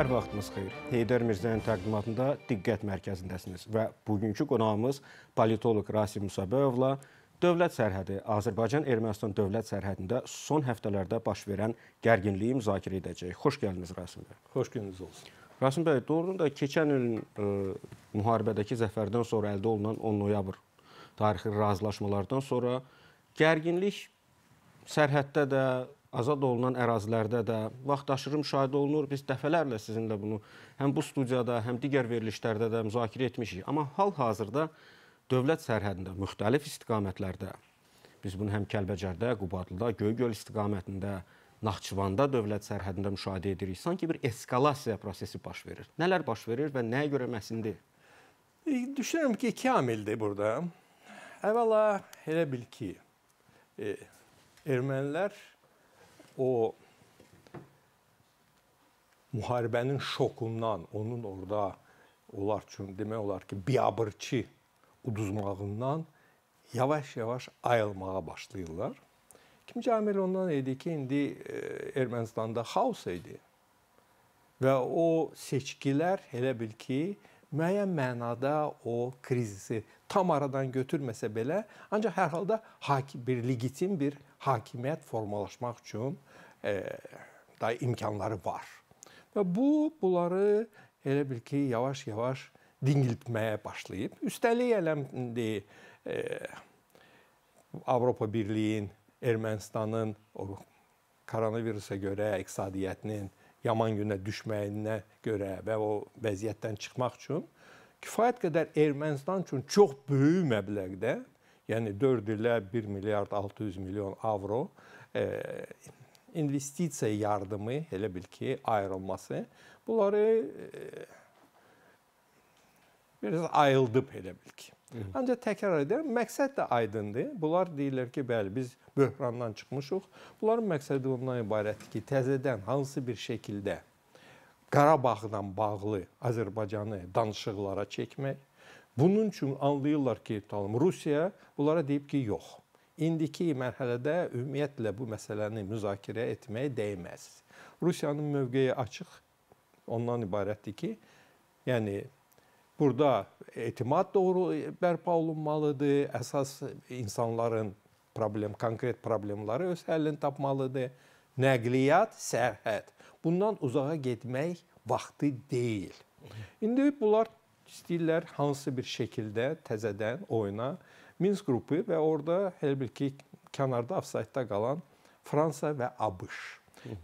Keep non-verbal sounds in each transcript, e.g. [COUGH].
Hər vaxtınız xeyir. Heydər Mirzənin təqdimatında diqqət mərkəzindəsiniz və bugünkü qonağımız politoloq Rasim Musabəyovla dövlət sərhədi, Azərbaycan-Ermənistan dövlət sərhədində son həftələrdə baş verən gərginliyi müzakirə edəcək. Xoş gəldiniz Rasim bəy. Xoş gününüz olsun. Rasim bəy, doğrudan da keçən ilin ə, e, müharibədəki zəfərdən sonra əldə olunan 10 noyabr tarixi razılaşmalardan sonra gərginlik sərhəddə də, azad olunan ərazilərdə də vaxtaşırı müşahidə olunur. Biz dəfələrlə sizinlə bunu həm bu studiyada, həm digər verilişlərdə də müzakirə etmişik. Amma hal-hazırda dövlət sərhədində müxtəlif istiqamətlərdə biz bunu həm Kəlbəcərdə, Qubadlıda, Göygöl istiqamətində, Naxçıvanda dövlət sərhədində müşahidə edirik. Sanki bir eskalasiya prosesi baş verir. Nələr baş verir və nəyə görə məhz indi? E, düşünürəm ki, iki amildir burada. Əvvəla elə bil ki, e, ermənilər o müharibənin şokundan, onun orada onlar üçün demək olar ki, biabırçı uduzmağından yavaş-yavaş ayılmağa başlayırlar. Kim Camil ondan idi ki, indi e, Ermənistanda xaos idi. Və o seçkilər elə bil ki, müəyyən mənada o krizisi tam aradan götürməsə belə, ancaq hər halda bir legitim bir hakimiyyət formalaşmaq üçün da imkanları var. Və bu bunları elə bil ki, yavaş-yavaş dingiltməyə başlayıb. Üstəlik eləmdi e, Avropa Birliyin Ermənistanın o koronavirusa görə iqtisadiyyatının yaman günə düşməyinə görə və o vəziyyətdən çıxmaq üçün kifayət qədər Ermənistan üçün çox böyük məbləğdə, yəni 4 ilə 1 milyard 600 milyon avro e, investisiya yardımı, elə bil ki, ayrılması bunları e, biraz ayıldıb elə bil ki. Ancaq təkrar edirəm, məqsəd də aydındır. Bunlar deyirlər ki, bəli, biz böhrandan çıxmışıq. Bunların məqsədi ondan ibarətdir ki, təzədən hansı bir şəkildə Qarabağla bağlı Azərbaycanı danışıqlara çəkmək. Bunun üçün anlayırlar ki, Rusiya bunlara deyib ki, yox indiki mərhələdə ümumiyyətlə bu məsələni müzakirə etməyə dəyməz. Rusiyanın mövqeyi açıq ondan ibarətdir ki, yəni burada etimad doğru bərpa olunmalıdır, əsas insanların problem, konkret problemləri öz həllini tapmalıdır. Nəqliyyat, sərhəd. Bundan uzağa getmək vaxtı deyil. İndi bunlar istəyirlər hansı bir şəkildə təzədən oyuna Minsk qrupu və orada elə bil ki, kənarda ofsaytda qalan Fransa və ABŞ.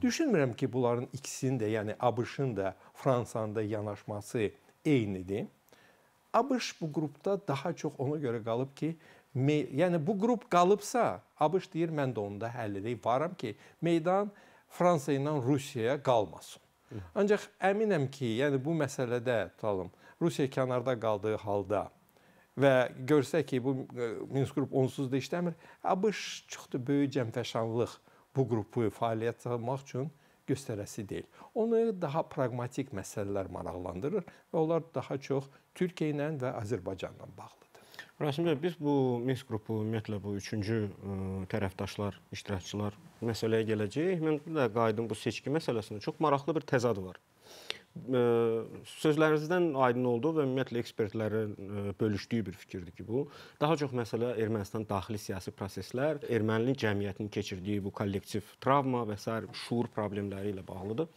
Düşünmürəm ki, bunların ikisinin də, yəni ABŞ-ın da Fransanın da yanaşması eynidir. ABŞ bu qrupda daha çox ona görə qalıb ki, yəni bu qrup qalıbsa, ABŞ deyir mən də onda həll edəyim, varam ki, meydan Fransa ilə Rusiyaya qalmasın. Ancaq əminəm ki, yəni bu məsələdə tutalım, Rusiya kənarda qaldığı halda və görsə ki, bu e, Minsk qrup onsuz da işləmir, ABŞ çoxdur böyük cəmfəşanlıq bu qrupu fəaliyyət salmaq üçün göstərəsi deyil. Onu daha praqmatik məsələlər maraqlandırır və onlar daha çox Türkiyə ilə və Azərbaycanla bağlıdır. Rasim bəy, biz bu Minsk qrupu, ümumiyyətlə bu üçüncü ə, e, tərəfdaşlar, iştirakçılar məsələyə gələcəyik. Mən bir də qayıdım bu seçki məsələsinə. Çox maraqlı bir təzad var sözlərinizdən aydın oldu və ümumiyyətlə ekspertlərin bölüşdüyü bir fikirdir ki, bu daha çox məsələ Ermənistan daxili siyasi proseslər, erməni cəmiyyətinin keçirdiyi bu kollektiv travma və sair şuur problemləri ilə bağlıdır.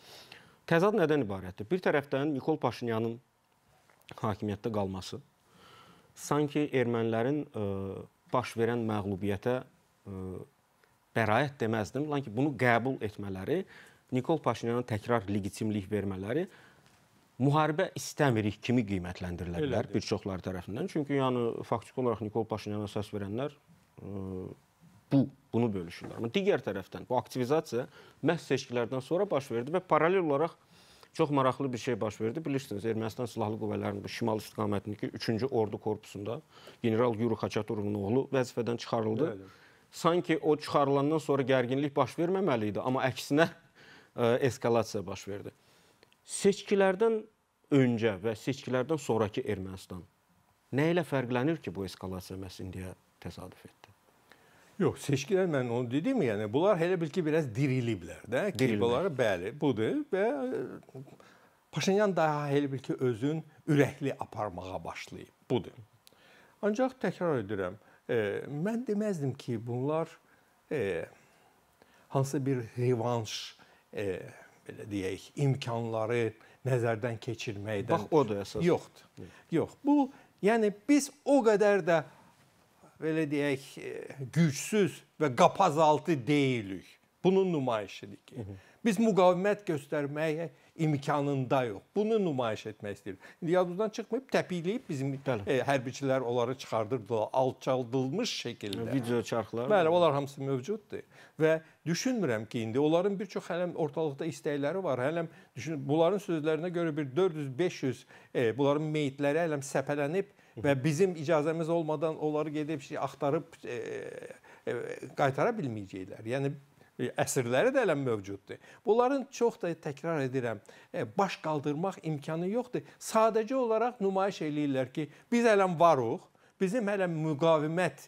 Təzad nədən ibarətdir? Bir tərəfdən Nikol Paşinyanın hakimiyyətdə qalması sanki ermənilərin baş verən məğlubiyyətə bəraət deməzdim, lakin bunu qəbul etmələri Nikol Paşinyanın təkrar legitimlik vermələri müharibə istəmirik kimi qiymətləndirilə bilər bir çoxları tərəfindən. Çünki yəni faktiki olaraq Nikol Paşinyana əsas verənlər ə, e, bu bunu bölüşürlər. Amma digər tərəfdən bu aktivizasiya məhz seçkilərdən sonra baş verdi və paralel olaraq çox maraqlı bir şey baş verdi. Bilirsiniz, Ermənistan silahlı qüvvələrinin bu şimal istiqamətindəki 3-cü ordu korpusunda general Yuri Xaçaturovun oğlu vəzifədən çıxarıldı. Bəli. Sanki o çıxarılandan sonra gərginlik baş verməməli idi, amma əksinə ə, e, eskalasiya baş verdi seçkilərdən öncə və seçkilərdən sonrakı Ermənistan nə ilə fərqlənir ki, bu eskalasiya məhz indiyə təsadüf etdi? Yox, seçkilər mən onu dedim, yəni bunlar elə bil ki, biraz diriliblər də. Bunlar bəli, budur və e, Paşinyan daha elə bil ki, özün ürəkli aparmağa başlayıb. Budur. Ancaq təkrar edirəm, e, mən deməzdim ki, bunlar e, hansısa bir revanş e, belə deyək, imkanları nəzərdən keçirməkdən. Bax odur əsas. Yoxdur. Yox. Bu yəni biz o qədər də belə deyək, e, gücsüz və qapazaltı deyilik. Bunun nümayişidir ki. Hı -hı. Biz müqavimət göstərməyə imkanında yox. Bunu nümayiş etmək istəyir. İndi yadımızdan çıxmayıb təpikləyib bizim Bəli. e, hərbiçilər onları çıxardırdılar alçaldılmış şəkildə. Video çarxlar. Bəli, onlar hamısı mövcuddur və düşünmürəm ki, indi onların bir çox hələm ortalıqda istəkləri var. Hələm düşün bunların sözlərinə görə bir 400-500 e, bunların meyitləri hələm səpələnib və bizim icazəmiz olmadan onları gedib şey axtarıb e, e, qaytara bilməyəcəklər. Yəni E, əsrləri də hələ mövcuddur. Bunların çox da təkrar edirəm, e, baş qaldırmaq imkanı yoxdur. Sadəcə olaraq nümayiş eləyirlər ki, biz hələ varıq, bizim hələ müqavimət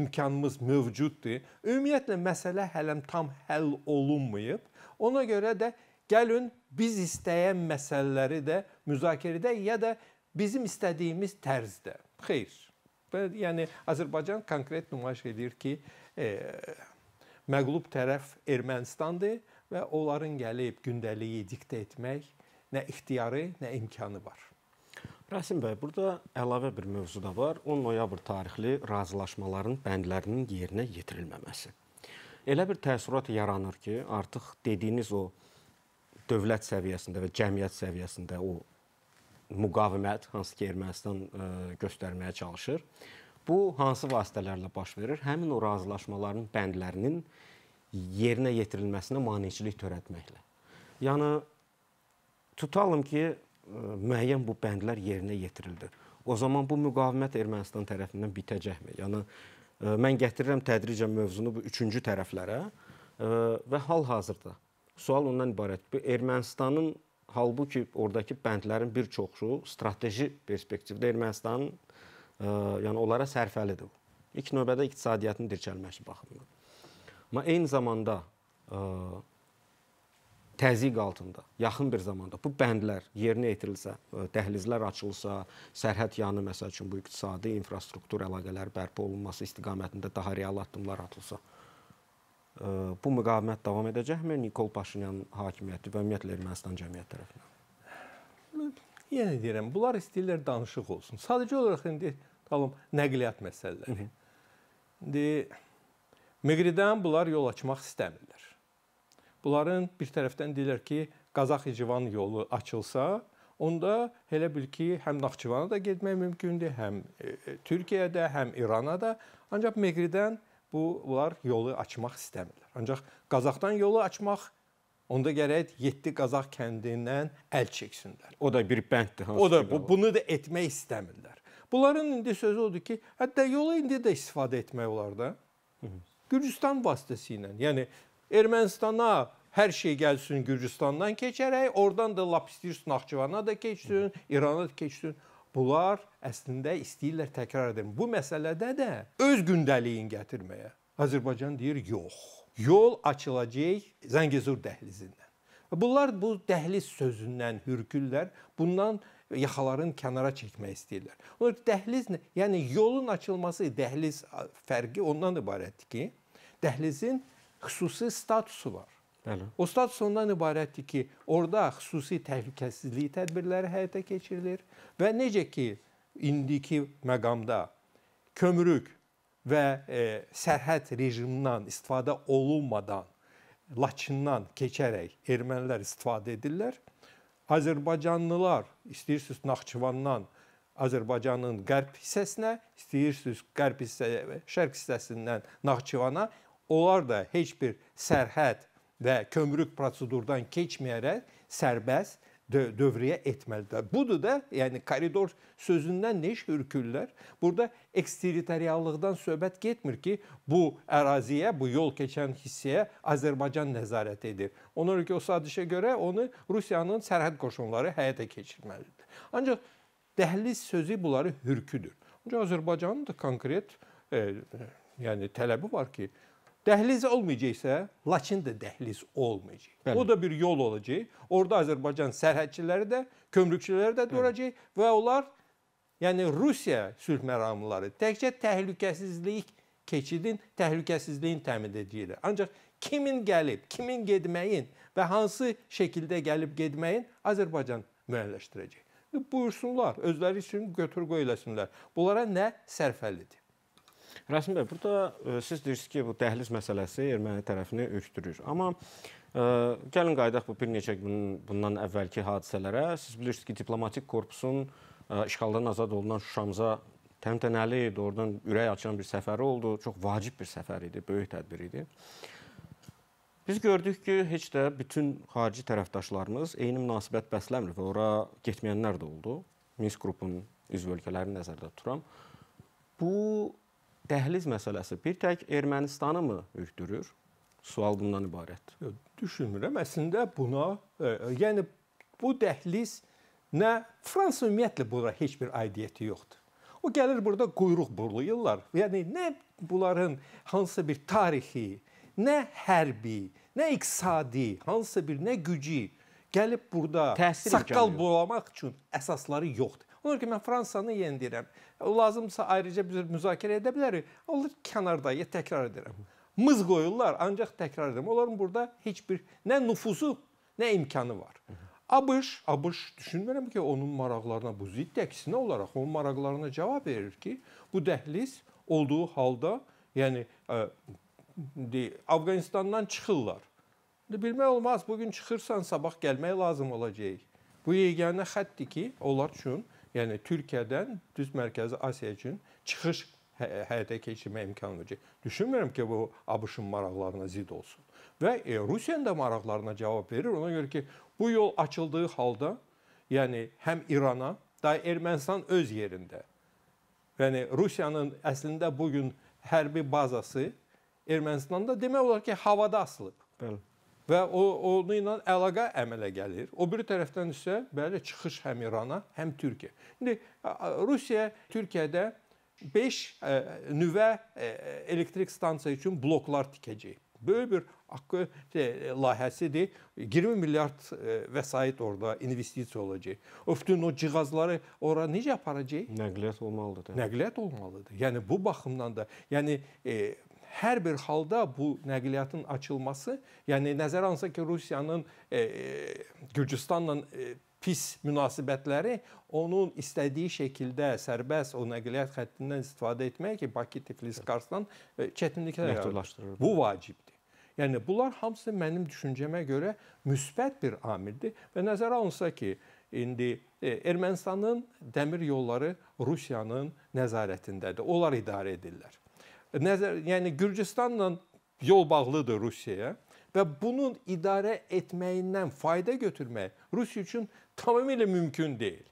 imkanımız mövcuddur. Ümumiyyətlə məsələ hələ tam həll olunmayıb. Ona görə də gəlin biz istəyən məsələləri də müzakirədə ya da bizim istədiyimiz tərzdə. Xeyr. Yəni Azərbaycan konkret nümayiş edir ki, e, məqlub tərəf Ermənistandır və onların gəlib gündəliyi diktə etmək nə ixtiyarı, nə imkanı var. Rasim bəy, burada əlavə bir mövzu da var. 10 noyabr tarixli razılaşmaların bəndlərinin yerinə yetirilməməsi. Elə bir təəssürat yaranır ki, artıq dediyiniz o dövlət səviyyəsində və cəmiyyət səviyyəsində o müqavimət hansı ki, Ermənistan e, göstərməyə çalışır. Bu hansı vasitələrlə baş verir? Həmin o razılaşmaların bəndlərinin yerinə yetirilməsinə maneçilik törətməklə. Yəni tutalım ki, e, müəyyən bu bəndlər yerinə yetirildi. O zaman bu müqavimət Ermənistan tərəfindən bitəcəkmi? Yəni e, mən gətirirəm tədricən mövzunu bu üçüncü tərəflərə e, və hal-hazırda sual ondan ibarətdir. Ermənistanın halbuki ordakı bəndlərin bir çoxu strateji perspektivdə Ermənistanın yəni onlara sərfəlidir. İlk növbədə iqtisadiyyatın dirçəlməsi baxımından. Amma eyni zamanda ə, təzyiq altında, yaxın bir zamanda bu bəndlər yerinə yetirilsə, dəhlizlər açılsa, sərhəd yanı məsəl üçün bu iqtisadi infrastruktur əlaqələri bərpa olunması istiqamətində daha real addımlar atılsa, bu müqavimət davam edəcəkmi Nikol Paşinyan hakimiyyəti və ümumiyyətlə Ermənistan cəmiyyəti tərəfindən? Yenə yəni deyirəm, bunlar istəyirlər danışıq olsun. Sadəcə olaraq indi yəni, Qalım nəqliyyat məsələləri. İndi Miqridən bunlar yol açmaq istəmirlər. Bunların bir tərəfdən deyirlər ki, Qazax-İcivan yolu açılsa, onda elə bil ki, həm Naxçıvana da getmək mümkündür, həm e, e, Türkiyədə, həm İrana da. Ancaq Meqridən bu bunlar yolu açmaq istəmirlər. Ancaq Qazaxdan yolu açmaq onda gərək 7 Qazax kəndindən əl çəksinlər. O da bir bənddir hansı. O da bu, bunu da etmək istəmirlər. Bunların indi sözü odur ki, hətta yola indi də istifadə etmək olar da. Gürcüstan vasitəsilə. Yəni Ermənistana hər şey gəlsin Gürcüstandan keçərək, oradan da lap istəyirsən Naxçıvana da keçsin, İrana da keçsin. Bunlar əslində istəyirlər təkrar edim. Bu məsələdə də öz gündəliyin gətirməyə. Azərbaycan deyir, yox. Yol açılacaq Zəngəzur dəhlizindən. Bunlar bu dəhliz sözündən hürkürlər. Bundan yaxaların kənara çəkmək istəyirlər. Onlar dəhliz, yəni yolun açılması dəhliz fərqi ondan ibarətdir ki, dəhlizin xüsusi statusu var. Bəli. O status ondan ibarətdir ki, orada xüsusi təhlükəsizlik tədbirləri həyata keçirilir və necə ki indiki məqamda kömrük və e, sərhəd rejimindən istifadə olunmadan Laçından keçərək ermənilər istifadə edirlər. Azərbaycanlılar istəyirsiniz Naxçıvandan Azərbaycanın qərb hissəsinə, istəyirsiniz qərb hissə, şərq hissəsindən Naxçıvana, onlar da heç bir sərhəd və kömrük prosedurdan keçməyərək sərbəst dövrəyə etməlidirlər. Budur da, yəni koridor sözündən nə iş hürkürlər? Burada eksteritoriallıqdan söhbət getmir ki, bu əraziyə, bu yol keçən hissəyə Azərbaycan nəzarət edir. Ona görə ki, o sadişə görə onu Rusiyanın sərhəd qoşunları həyata keçirməlidir. Ancaq dəhliz sözü bunları hürküdür. Ancaq Azərbaycanın da konkret e, e yəni tələbi var ki, Dəhliz olmayacaqsa, Laçın da dəhliz olmayacaq. Bəli. O da bir yol olacaq. Orda Azərbaycan sərhədçiləri də, kömrükçüləri də duracaq və onlar yəni Rusiya sülh məramları təkcə təhlükəsizlik keçidin, təhlükəsizliyin təmin edirlər. Ancaq kimin gəlib, kimin getməyin və hansı şəkildə gəlib getməyin Azərbaycan müəyyənləşdirəcək. E, buyursunlar, özləri üçün götür-qoy eləsinlər. Bunlara nə sərfəlidir? Rəsim bəy, burada e, siz deyirsiniz ki, bu dəhliz məsələsi erməni tərəfini ökdürür. Amma ə, e, gəlin qayıdaq bu bir neçə gün bundan əvvəlki hadisələrə. Siz bilirsiniz ki, diplomatik korpusun ə, e, işğaldan azad olunan Şuşamıza təmtənəli, doğrudan ürək açan bir səfəri oldu. Çox vacib bir səfər idi, böyük tədbir idi. Biz gördük ki, heç də bütün xarici tərəfdaşlarımız eyni münasibət bəsləmir və ora getməyənlər də oldu. Minsk qrupunun üzv ölkələrini nəzərdə tuturam. Bu dəhliz məsələsi bir tək Ermənistanı mı ürkdürür? Sual bundan ibarətdir. Düşünmürəm. Əslində buna, e, yəni bu dəhliz nə Fransa ümumiyyətlə bura heç bir aidiyyəti yoxdur. O gəlir burada quyruq burlayırlar. Yəni nə bunların hansısa bir tarixi, nə hərbi, nə iqtisadi, hansısa bir nə gücü gəlib burada Təhsil saqqal bulamaq üçün əsasları yoxdur. Ona görə ki, mən Fransanı yendirəm. Lazımsa ayrıca biz müzakirə edə bilərik. Onlar kənarda, təkrar edirəm. Mız qoyurlar, ancaq təkrar edirəm. Onların burada heç bir nə nüfuzu, nə imkanı var. ABŞ, ABŞ düşünmürəm ki, onun maraqlarına bu zidd əksinə olaraq onun maraqlarına cavab verir ki, bu dəhliz olduğu halda, yəni ə, de, Afqanistandan çıxırlar. Bilmək olmaz, bu gün çıxırsan, sabah gəlmək lazım olacaq. Bu yeganə xəttdir ki, onlar üçün Yəni Türkiyədən düz Mərkəzi Asiya üçün çıxış hə-, həyata keçirmək imkanı verir. Düşünmürəm ki, bu ABŞ-ın maraqlarına zid olsun. Və e, Rusiyanın da maraqlarına cavab verir. Ona görə ki, bu yol açıldığı halda, yəni həm İrana, da Ermənistan öz yerində. Yəni Rusiyanın əslində bu gün hərbi bazası Ermənistanda demək olar ki, havada asılıb. Bəli və o onu ilə əlaqə əmələ gəlir. O biri tərəfdən isə bəli çıxış həm İrana, həm Türkiyə. İndi Rusiya Türkiyədə 5 ə, e, nüvə ə, e, elektrik stansiyası üçün bloklar tikəcək. Böyük bir haqqı şey, layihəsidir. 20 milyard e, vəsait orada investisiya olacaq. O bütün o cihazları ora necə aparacaq? Nəqliyyat olmalıdır. Təbii. Nəqliyyat olmalıdır. Yəni bu baxımdan da, yəni e, hər bir halda bu nəqliyyatın açılması, yəni nəzərə alınsa ki, Rusiyanın e, e, Gürcüstanla e, pis münasibətləri onun istədiyi şəkildə sərbəst o nəqliyyat xəttindən istifadə etmək ki, Bakı, Tiflis, Qarsdan e, çətinliklər yaradır. Bu vacibdir. Yəni bunlar hamısı mənim düşüncəmə görə müsbət bir amildir və nəzərə alınsa ki, indi e, Ermənistanın dəmir yolları Rusiyanın nəzarətindədir. Onlar idarə edirlər nəzər, yəni Gürcüstanla yol bağlıdır Rusiyaya və bunun idarə etməyindən fayda götürmək Rusiya üçün tamamilə mümkün deyil.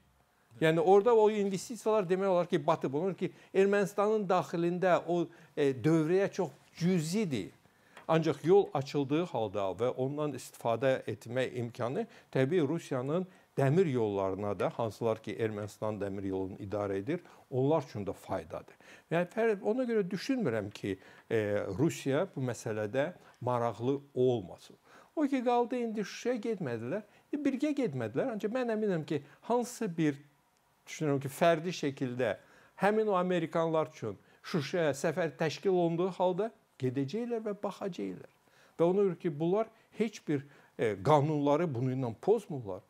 Yəni orada o investisiyalar demək olar ki, batıb. Onun ki, Ermənistanın daxilində o e, dövrəyə çox cüzidir. Ancaq yol açıldığı halda və ondan istifadə etmək imkanı təbii Rusiyanın dəmir yollarına da, hansılar ki, Ermənistan dəmir yolunu idarə edir, onlar üçün də faydadır. Yəni ona görə düşünmürəm ki, e, Rusiya bu məsələdə maraqlı olmasın. O ki, qaldı indi Şuşaya getmədilər. E, birgə getmədilər. Ancaq mən əminəm ki, hansısa bir düşünürəm ki, fərdi şəkildə həmin o Amerikanlar üçün Şuşaya səfər təşkil olunduğu halda gedəcəklər və baxacaqlar. Və ona görə ki, bunlar heç bir e, qanunları bunu ilə pozmurlar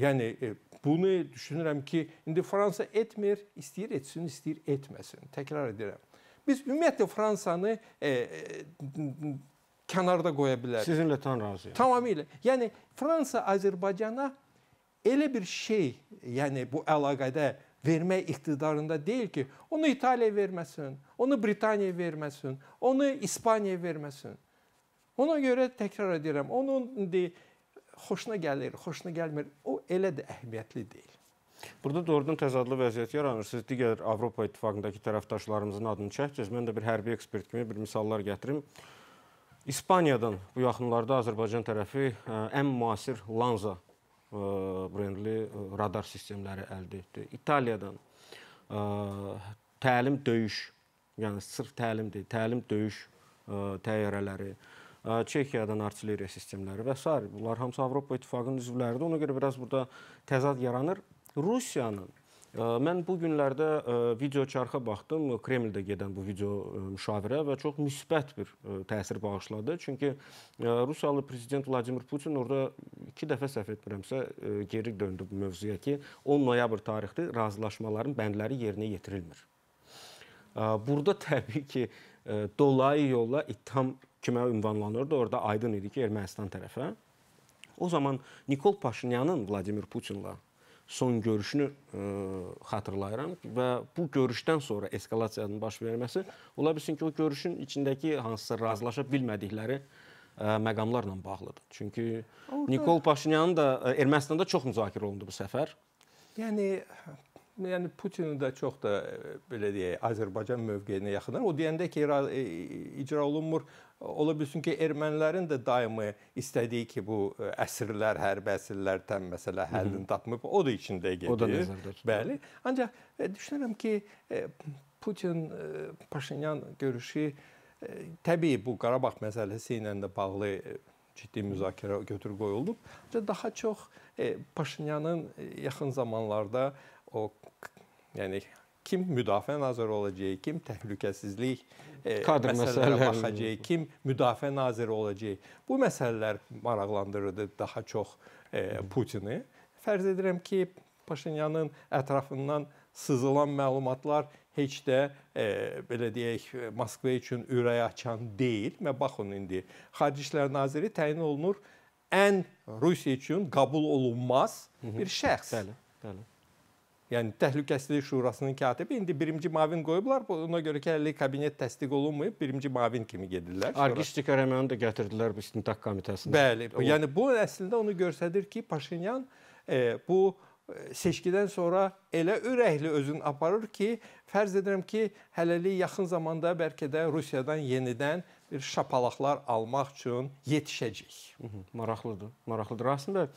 Yəni e, bunu düşünürəm ki, indi Fransa etmir, istəyir etsin, istəyir etməsin. Təkrar edirəm. Biz ümumiyyətlə Fransanı e, e, kənarda qoya bilərik. Sizinlə tam razıyam. Tamamilə. Yəni Fransa Azərbaycana elə bir şey, yəni bu əlaqədə vermək iqtidarında deyil ki, onu İtaliya verməsin, onu Britaniya verməsin, onu İspaniya verməsin. Ona görə təkrar edirəm, onun indi xoşuna gəlir, xoşuna gəlmir, o elə də əhəmiyyətli deyil. Burada doğrudan təzadlı vəziyyət yaranır. Siz digər Avropa İttifaqındakı tərəfdaşlarımızın adını çəkdiniz. Mən də bir hərbi ekspert kimi bir misallar gətirim. İspaniyadan bu yaxınlarda Azərbaycan tərəfi e, ən müasir Lanza e, brendli e, radar sistemləri əldə etdi. İtaliyadan təlim döyüş, yəni sırf təlim deyil, təlim döyüş təyyarələri, Çexiyadan artilleriya sistemləri və s. bunlar hamısı Avropa İttifaqının üzvləridir. Ona görə biraz burada təzad yaranır. Rusiyanın Mən bu günlərdə video çarxa baxdım, Kremldə gedən bu video müşavirə və çox müsbət bir təsir bağışladı. Çünki Rusiyalı prezident Vladimir Putin orada 2 dəfə səhv etmirəmsə geri döndü bu mövzuya ki, 10 noyabr tarixli razılaşmaların bəndləri yerinə yetirilmir. Burada [LAUGHS] təbii ki, dolayı yolla ittiham kimə ünvanlanırdı? Orada aydın idi ki, Ermənistan tərəfə. O zaman Nikol Paşinyanın Vladimir Putinlə son görüşünü ə, e, xatırlayıram və bu görüşdən sonra eskalasiyanın baş verməsi ola bilsin ki, o görüşün içindəki hansısa razılaşa bilmədikləri ə, e, məqamlarla bağlıdır. Çünki Orada... Nikol Paşinyanın da e, Ermənistanda çox müzakirə olundu bu səfər. Yəni yəni Putini də çox da e, belə deyək, Azərbaycan mövqeyinə yaxınlar. O deyəndə ki, e, icra olunmur. Ola bilsin ki, ermənilərin də daimi istədiyi ki, bu e, əsirlər, hərbi əsirlər tən məsələ həllini tapmayıb. O da içində gedir. O da nəzərdə tutulur. Bəli. Ancaq düşünürəm ki, Putin Paşinyan görüşü təbii bu Qarabağ məsələsi ilə də bağlı ciddi müzakirə götür qoyulub. Ancaq daha çox e, Paşinyanın yaxın zamanlarda o yəni kim müdafiə naziri olacaq, kim təhlükəsizlik e, kadr məsələlərə baxacaq, kim müdafiə naziri olacaq. Bu məsələlər maraqlandırırdı daha çox e, Putini. Fərz edirəm ki, Paşinyanın ətrafından sızılan məlumatlar heç də e, belə deyək Moskva üçün ürəy açan deyil. Mə baxın indi Xarici İşlər naziri təyin olunur ən Rusiya üçün qəbul olunmaz bir şəxs. Bəli, bəli yəni Təhlükəsizlik Şurasının katibi indi birinci mavin qoyublar. Ona görə ki, hələ kabinet təsdiq olunmayıb, birinci mavin kimi gedirlər. Argistik Ərəməni də gətirdilər bu istintaq komitəsinə. Bəli, o... yəni bu əslində onu göstərir ki, Paşinyan e, bu e, seçkidən sonra elə ürəkli özün aparır ki, fərz edirəm ki, hələlik yaxın zamanda bəlkə də Rusiyadan yenidən bir şapalaqlar almaq üçün yetişəcək. Maraqlıdır, maraqlıdır. Əslində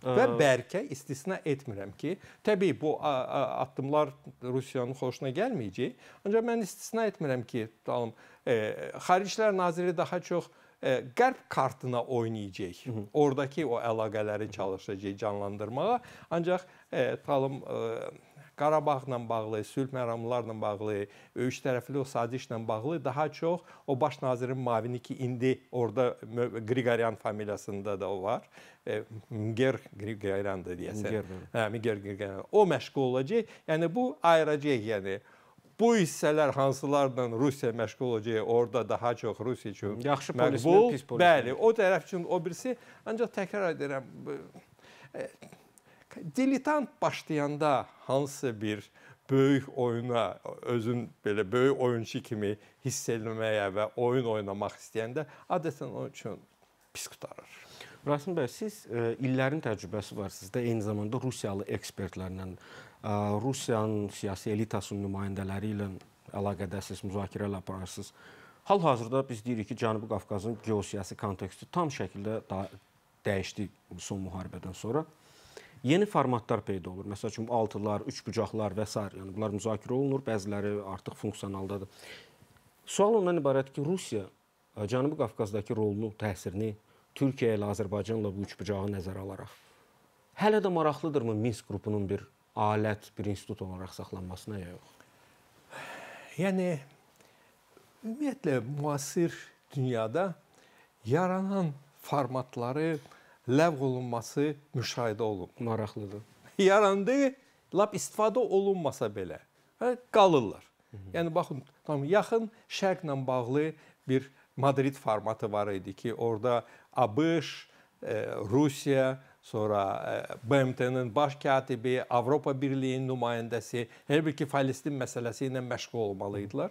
Və bəlkə istisna etmirəm ki, təbii bu addımlar Rusiyanın xoşuna gəlməyəcək. Ancaq mən istisna etmirəm ki, tutalım, e, Xaricilər naziri daha çox e, qərb kartına oynayacaq. Hı -hı. Oradakı o əlaqələri çalışacaq canlandırmağa. Ancaq e, tutalım e, Qarabağla bağlı, sülh məramlarla bağlı, üç tərəfli o sazişlə bağlı daha çox o baş nazirin mavini ki, indi orada Qriqoryan familiyasında da o var. E, Miger Qriqoryandır deyəsən. Hə, Miger Qriqoryan. O məşğul olacaq. Yəni bu ayıracaq, yəni bu hissələr hansılarla Rusiya məşğul olacaq, orada daha çox Rusiya üçün yaxşı polismi, pis polismi. Bəli, o tərəf üçün o birisi ancaq təkrar edirəm. E, Diletant başlayanda hansı bir böyük oyuna özün belə böyük oyunçu kimi hiss etməyə və oyun oynamaq istəyəndə adətən onun üçün pis qutarır. Rasim bəy, siz ə, e, illərin təcrübəsi var sizdə, eyni zamanda rusiyalı ekspertlərlə, ə, e, Rusiyanın siyasi elitasının nümayəndələri ilə əlaqədəsiz müzakirələr aparırsınız. Hal-hazırda biz deyirik ki, Cənubi Qafqazın geosiyasi konteksti tam şəkildə dəyişdi son müharibədən sonra yeni formatlar peyda olur. Məsəl üçün altılar, üçbucaqlar və s. yəni bunlar müzakirə olunur, bəziləri artıq funksionaldadır. Sual ondan ibarət ki, Rusiya e, Cənubi Qafqazdakı rolunu, təsirini Türkiyə ilə Azərbaycanla bu üçbucağı nəzərə alaraq hələ də maraqlıdırmı Minsk qrupunun bir alət, bir institut olaraq saxlanmasına ya yox? Yəni ümumiyyətlə müasir dünyada yaranan formatları ləğv olunması müşahidə olunur. Maraqlıdır. Yarandı, lap istifadə olunmasa belə hə, qalırlar. Hı -hı. Yəni baxın, tam yaxın şərqlə bağlı bir Madrid formatı var idi ki, orada ABŞ, e, Rusiya, sonra e, BMT-nin baş katibi, Avropa Birliyinin nümayəndəsi, hər bir ki Falastin məsələsi ilə məşğul olmalı idilər.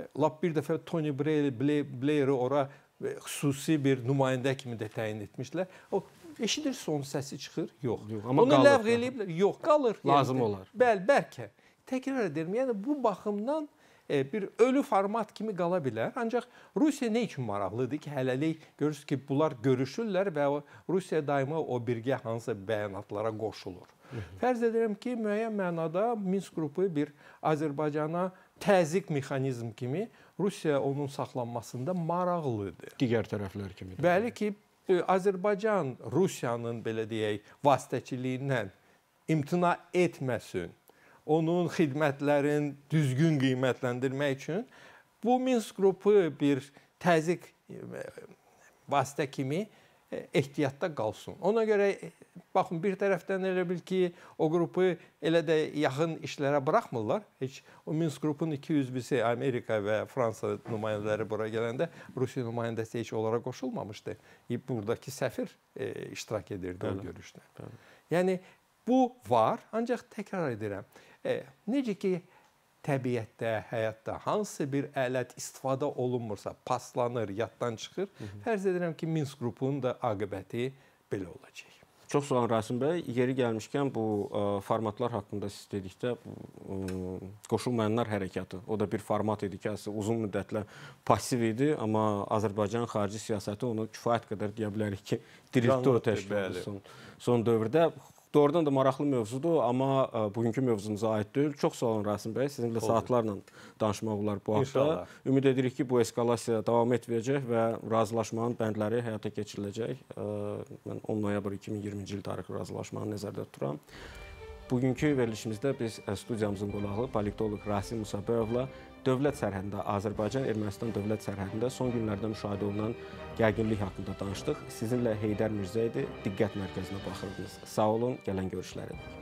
E, lap bir dəfə Tony Blair, Blair, Blair-i ora xüsusi bir nümayəndə kimi də təyin etmişdilər. O eşidirsə onun səsi çıxır? Yox. Yox amma Onu ləğv eləyiblər? Yox, qalır. Yəni. Lazım yəni, olar. Bəli, bəlkə. Təkrar edirəm. Yəni bu baxımdan e, bir ölü format kimi qala bilər. Ancaq Rusiya nə üçün maraqlıdır ki, hələlik görürsüz ki, bunlar görüşürlər və Rusiya daima o birgə hansısa bəyanatlara qoşulur. Hı -hı. Fərz edirəm ki, müəyyən mənada Minsk qrupu bir Azərbaycana təzyiq mexanizmi kimi Rusiya onun saxlanmasında maraqlıdır. Digər tərəflər kimi. Bəli ki, e, Azərbaycan Rusiyanın belə deyək, vasitəçiliyindən imtina etməsin. Onun xidmətlərin düzgün qiymətləndirmək üçün bu Minsk qrupu bir təzyiq e, vasitə kimi E, ehtiyatda qalsın. Ona görə e, baxın bir tərəfdən elə bil ki, o qrupu elə də yaxın işlərə buraxmırlar. Heç o Minsk qrupunun 200 üzvüsü Amerika və Fransa nümayəndələri bura gələndə Rusiya nümayəndəsi heç onlara qoşulmamışdı. E, buradakı səfir e, iştirak edirdi bəli, o görüşdə. Bəli. Yəni bu var, ancaq təkrar edirəm. E, necə ki, e, təbiətdə, həyatda hansı bir ələt istifadə olunmursa, paslanır, yaddan çıxır. Hı -hı. Fərz edirəm ki, Minsk qrupunun da aqibəti belə olacaq. Çox sağ olun Rasim bəy. Yeri gəlmişkən bu ə, e, formatlar haqqında siz dedikdə ə, e, qoşulmayanlar hərəkatı o da bir format idi ki, əslində uzun müddətlə passiv idi, amma Azərbaycan xarici siyasəti onu kifayət qədər deyə bilərik ki, diriltdi o təşkilatı son, son dövrdə. Doğrudan da maraqlı mövzudur, amma e, bugünkü mövzumuza aid deyil. Çox sağ olun Rasim bəy, sizinlə Olur. saatlarla danışmaq olar bu haqda. İnşallah. Ümid edirik ki, bu eskalasiya davam etməyəcək və razılaşmanın bəndləri həyata keçiriləcək. E, mən 10 noyabr 2020-ci il tarixli razılaşmanı nəzərdə tuturam. Bugünkü verilişimizdə biz e, studiyamızın qonağı politoloq Rasim Musabəyovla dövlət sərhədində, Azərbaycan-Ermənistan dövlət sərhədində son günlərdə müşahidə olunan gərginlik haqqında danışdıq. Sizinlə Heydər Mirzə idi. Diqqət mərkəzinə baxırdınız. Sağ olun, gələn görüşlərə dək.